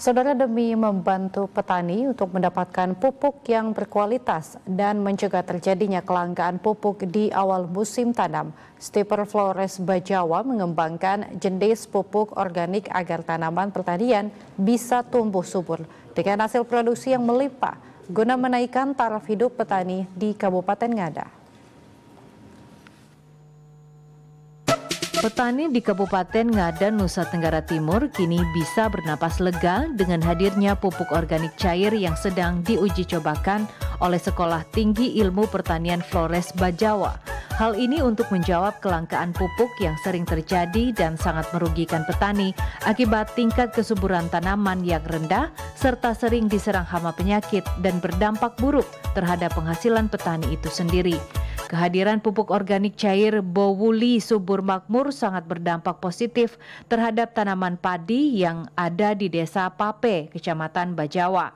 Saudara demi membantu petani untuk mendapatkan pupuk yang berkualitas dan mencegah terjadinya kelangkaan pupuk di awal musim tanam, Stiper Flores Bajawa mengembangkan jenis pupuk organik agar tanaman pertanian bisa tumbuh subur dengan hasil produksi yang melimpah guna menaikkan taraf hidup petani di Kabupaten Ngada. Petani di Kabupaten Ngadan, Nusa Tenggara Timur kini bisa bernapas lega dengan hadirnya pupuk organik cair yang sedang diuji cobakan oleh Sekolah Tinggi Ilmu Pertanian Flores Bajawa. Hal ini untuk menjawab kelangkaan pupuk yang sering terjadi dan sangat merugikan petani akibat tingkat kesuburan tanaman yang rendah serta sering diserang hama penyakit dan berdampak buruk terhadap penghasilan petani itu sendiri. Kehadiran pupuk organik cair Bowuli Subur Makmur sangat berdampak positif terhadap tanaman padi yang ada di Desa Pape, Kecamatan Bajawa.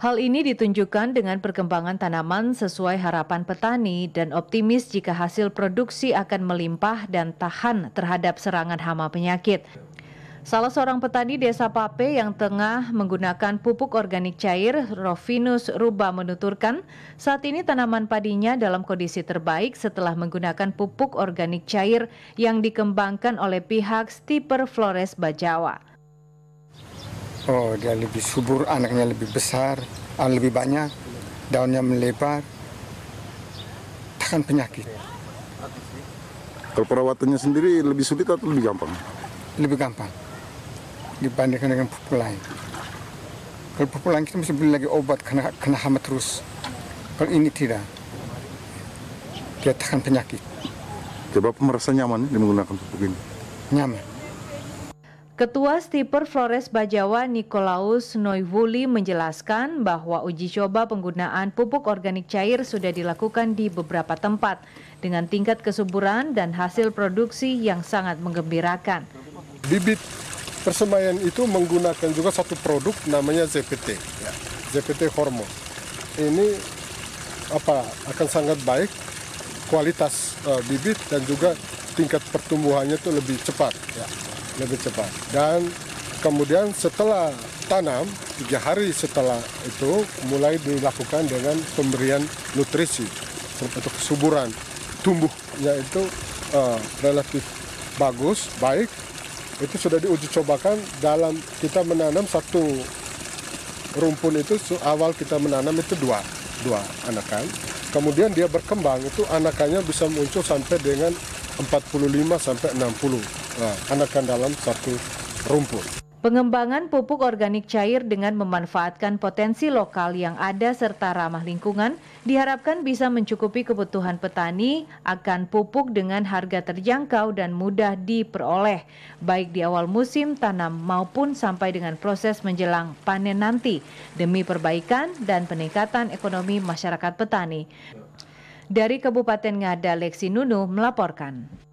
Hal ini ditunjukkan dengan perkembangan tanaman sesuai harapan petani dan optimis jika hasil produksi akan melimpah dan tahan terhadap serangan hama penyakit. Salah seorang petani desa Pape yang tengah menggunakan pupuk organik cair, Rovinus ruba menuturkan, saat ini tanaman padinya dalam kondisi terbaik setelah menggunakan pupuk organik cair yang dikembangkan oleh pihak Stiper Flores Bajawa. Oh, dia lebih subur, anaknya lebih besar, lebih banyak, daunnya melebar, takkan penyakit. Kalau perawatannya sendiri lebih sulit atau lebih gampang? Lebih gampang dibandingkan dengan pupuk lain. Kalau pupuk lain kita mesti beli lagi obat kena, kena hama terus. Kalau ini tidak, dia tahan penyakit. Coba merasa nyaman ya, menggunakan pupuk ini? Nyaman. Ketua Stiper Flores Bajawa Nikolaus Noivuli menjelaskan bahwa uji coba penggunaan pupuk organik cair sudah dilakukan di beberapa tempat dengan tingkat kesuburan dan hasil produksi yang sangat menggembirakan. Bibit Persemayan itu menggunakan juga satu produk namanya ZPT, ya. ZPT hormon. Ini apa akan sangat baik kualitas uh, bibit dan juga tingkat pertumbuhannya itu lebih cepat, ya. lebih cepat. Dan kemudian setelah tanam tiga hari setelah itu mulai dilakukan dengan pemberian nutrisi untuk kesuburan tumbuhnya itu uh, relatif bagus, baik itu sudah diuji cobakan dalam kita menanam satu rumpun itu awal kita menanam itu dua dua anakan kemudian dia berkembang itu anakannya bisa muncul sampai dengan 45 sampai 60 nah, eh, anakan dalam satu rumpun Pengembangan pupuk organik cair dengan memanfaatkan potensi lokal yang ada serta ramah lingkungan diharapkan bisa mencukupi kebutuhan petani akan pupuk dengan harga terjangkau dan mudah diperoleh, baik di awal musim tanam maupun sampai dengan proses menjelang panen nanti, demi perbaikan dan peningkatan ekonomi masyarakat petani. Dari Kabupaten Ngada, Lexi Nunu melaporkan.